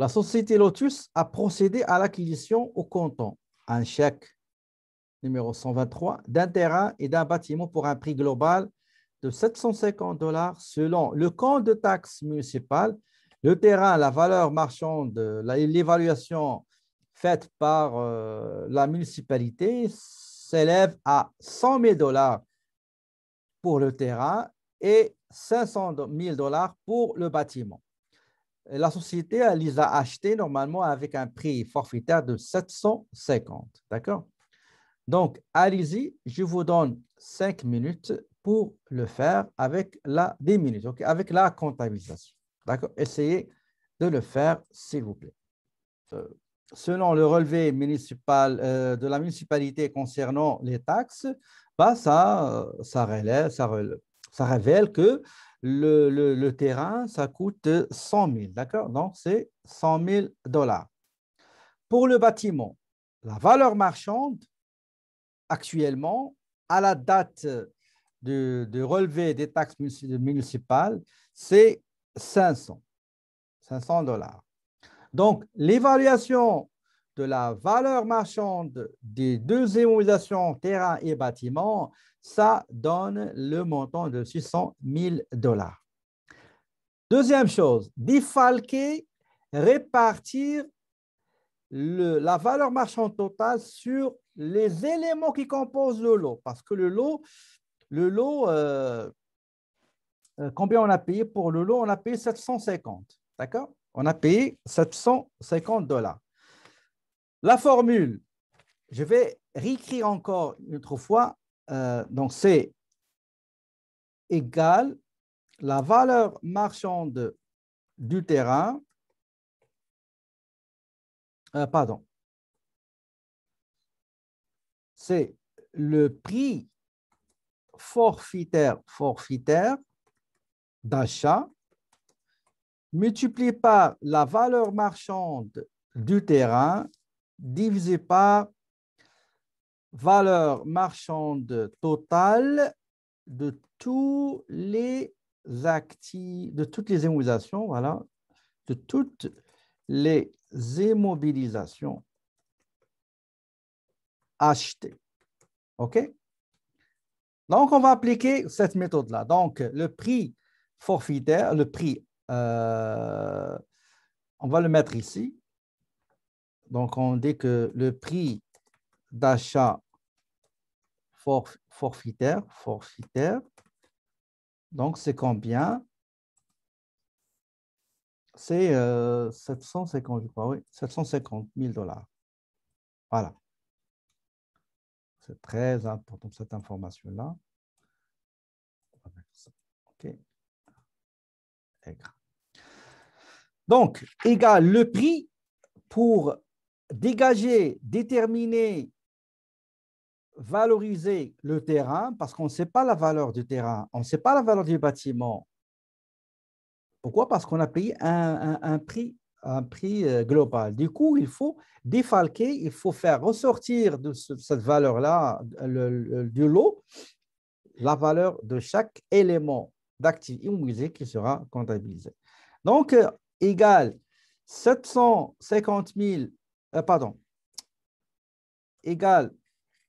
La société Lotus a procédé à l'acquisition au comptant, un chèque numéro 123, d'un terrain et d'un bâtiment pour un prix global de 750 dollars selon le compte de taxes municipales. le terrain, la valeur marchande, l'évaluation faite par euh, la municipalité s'élève à 100 000 dollars pour le terrain et 500 000 dollars pour le bâtiment la société les a achetés normalement avec un prix forfaitaire de 750. D'accord Donc, allez-y, je vous donne 5 minutes pour le faire avec la 10 minutes, avec la comptabilisation. D'accord Essayez de le faire, s'il vous plaît. Euh, selon le relevé municipal euh, de la municipalité concernant les taxes, bah, ça, euh, ça, ça révèle que le, terrain, ça coûte 100 000, d'accord Donc, c'est 100 000 dollars. Pour le bâtiment, la valeur marchande, actuellement, à la date de, relevé des taxes municipales, c'est 500, 500 dollars. Donc, l'évaluation de la valeur marchande des deux immobilisations terrain et bâtiment, ça donne le montant de 600 000 dollars. Deuxième chose, défalquer, répartir la valeur marchande totale sur les éléments qui composent le lot. Parce que le lot, le lot euh, euh, combien on a payé pour le lot On a payé 750, d'accord On a payé 750 dollars. La formule, je vais réécrire encore une autre fois. Euh, donc, c'est égal la valeur marchande du terrain. Euh, pardon. C'est le prix forfaitaire d'achat multiplié par la valeur marchande du terrain divisé par valeur marchande totale de tous les actifs, de toutes les immobilisations, voilà, de toutes les immobilisations achetées. OK? Donc, on va appliquer cette méthode-là. Donc, le prix forfaitaire, le prix, euh, on va le mettre ici. Donc, on dit que le prix d'achat forfaitaire, forfaitaire, donc c'est combien C'est 750, 750 000 dollars. Voilà. C'est très important cette information-là. OK. Donc, égal le prix pour dégager, déterminer, valoriser le terrain parce qu'on ne sait pas la valeur du terrain, on ne sait pas la valeur du bâtiment. Pourquoi Parce qu'on a payé un, prix, euh, global. Du coup, il faut défalquer, il faut faire ressortir de cette valeur-là, du lot, la valeur de chaque élément d'actif immobilier qui sera comptabilisé. Donc, euh, égal 750 000 euh, pardon, égale,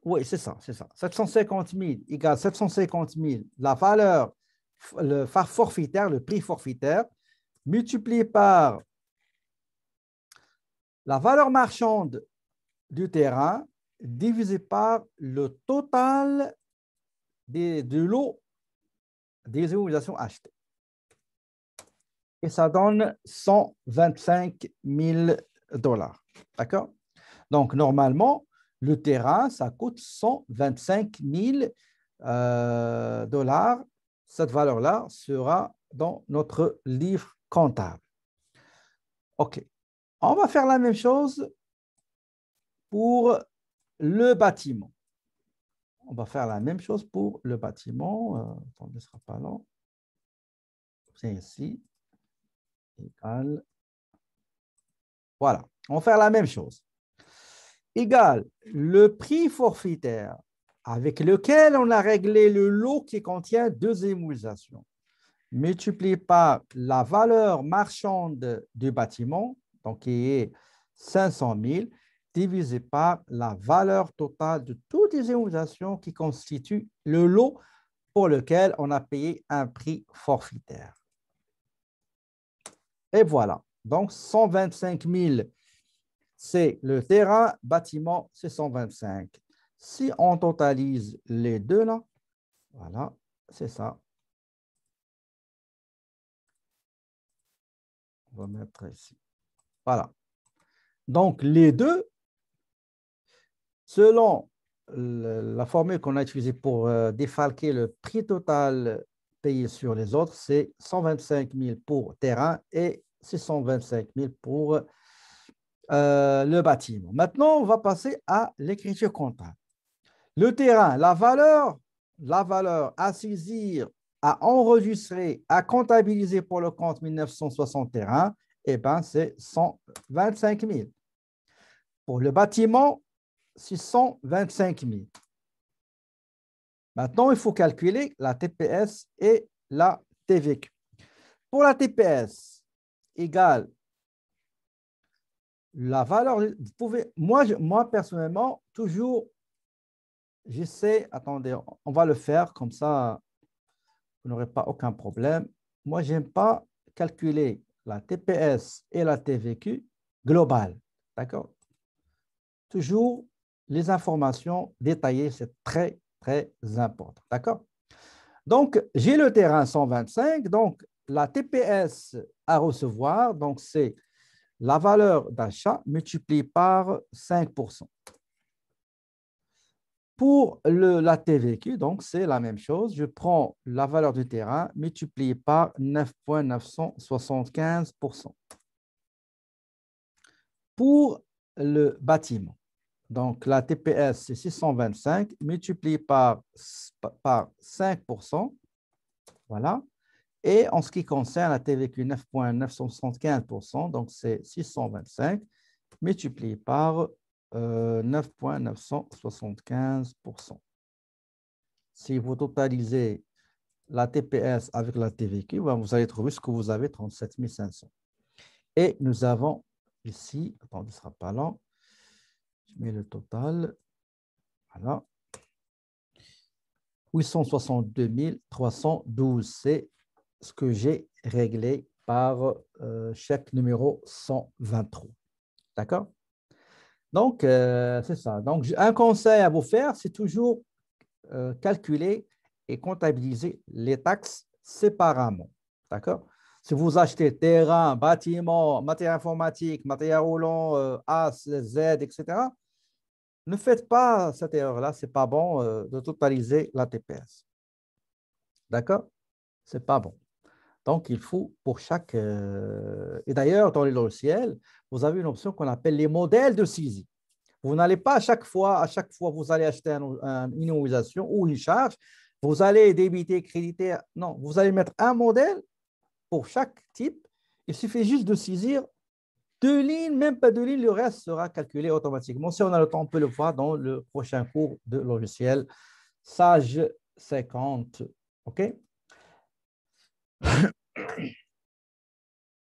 oui, c'est ça, c'est ça. 750 000 égale 750 000, la valeur, le forfaitaire, le prix forfaitaire, multiplié par la valeur marchande du terrain divisé par le total de l'eau des immobilisations achetées. Et ça donne 125 000 dollars. D'accord Donc, normalement, le terrain, ça coûte 125 000 euh, dollars. Cette valeur-là sera dans notre livre comptable. OK. On va faire la même chose pour le bâtiment. On va faire la même chose pour le bâtiment. Euh, ne sera pas long. C'est ici. Égal voilà, on va faire la même chose. Égal, le prix forfaitaire avec lequel on a réglé le lot qui contient deux émulsions multiplié par la valeur marchande du bâtiment, donc qui est 500 000, divisé par la valeur totale de toutes les émulsions qui constituent le lot pour lequel on a payé un prix forfaitaire. Et voilà. Donc, 125 000, c'est le terrain, bâtiment, c'est 125. Si on totalise les deux là, voilà, c'est ça. On va mettre ici. Voilà. Donc, les deux, selon la formule qu'on a utilisée pour euh, défalquer le prix total payé sur les autres, c'est 125 000 pour terrain et 625 000 pour euh, le bâtiment. Maintenant, on va passer à l'écriture comptable. Le terrain, la valeur, la valeur à saisir, à enregistrer, à comptabiliser pour le compte 1960 eh ben, c'est 125 000. Pour le bâtiment, 625 000. Maintenant, il faut calculer la TPS et la TVQ. Pour la TPS, égale la valeur, vous pouvez, moi, moi personnellement, toujours, j'essaie, attendez, on va le faire comme ça, vous n'aurez pas aucun problème. Moi, j'aime pas calculer la TPS et la TVQ globale, d'accord Toujours les informations détaillées, c'est très, très important, d'accord Donc, j'ai le terrain 125, donc la TPS à recevoir, donc c'est la valeur d'achat multipliée par 5 Pour le, la TVQ, donc c'est la même chose. Je prends la valeur du terrain multipliée par 9,975 Pour le bâtiment, donc la TPS c'est 625 multipliée par, par 5 voilà. Et en ce qui concerne la TVQ 9,975%, donc c'est 625 multiplié par 9,975%. Euh, si vous totalisez la TPS avec la TVQ, ben, vous allez trouver ce que vous avez, 37 500. Et nous avons ici, attendez, ce ne sera pas lent, je mets le total, voilà, 862 312, c'est ce que j'ai réglé par euh, chèque numéro 123. D'accord Donc, euh, c'est ça. Donc, un conseil à vous faire, c'est toujours euh, calculer et comptabiliser les taxes séparément. D'accord Si vous achetez terrain, bâtiment, matériel informatique, matériel roulant, A, Z, etc., ne faites pas cette erreur-là, ce n'est pas bon de totaliser la TPS. D'accord Ce n'est pas bon. Donc, il faut pour chaque... Euh, et d'ailleurs, dans les logiciels, vous avez une option qu'on appelle les modèles de saisie. Vous n'allez pas à chaque fois, à chaque fois, vous allez acheter une immobilisation ou une charge, vous allez débiter, créditer. Non, vous allez mettre un modèle pour chaque type. Il suffit juste de saisir deux lignes, même pas deux lignes, le reste sera calculé automatiquement. Si on a le temps, on peut le voir dans le prochain cours de logiciel Sage 50. OK Sí.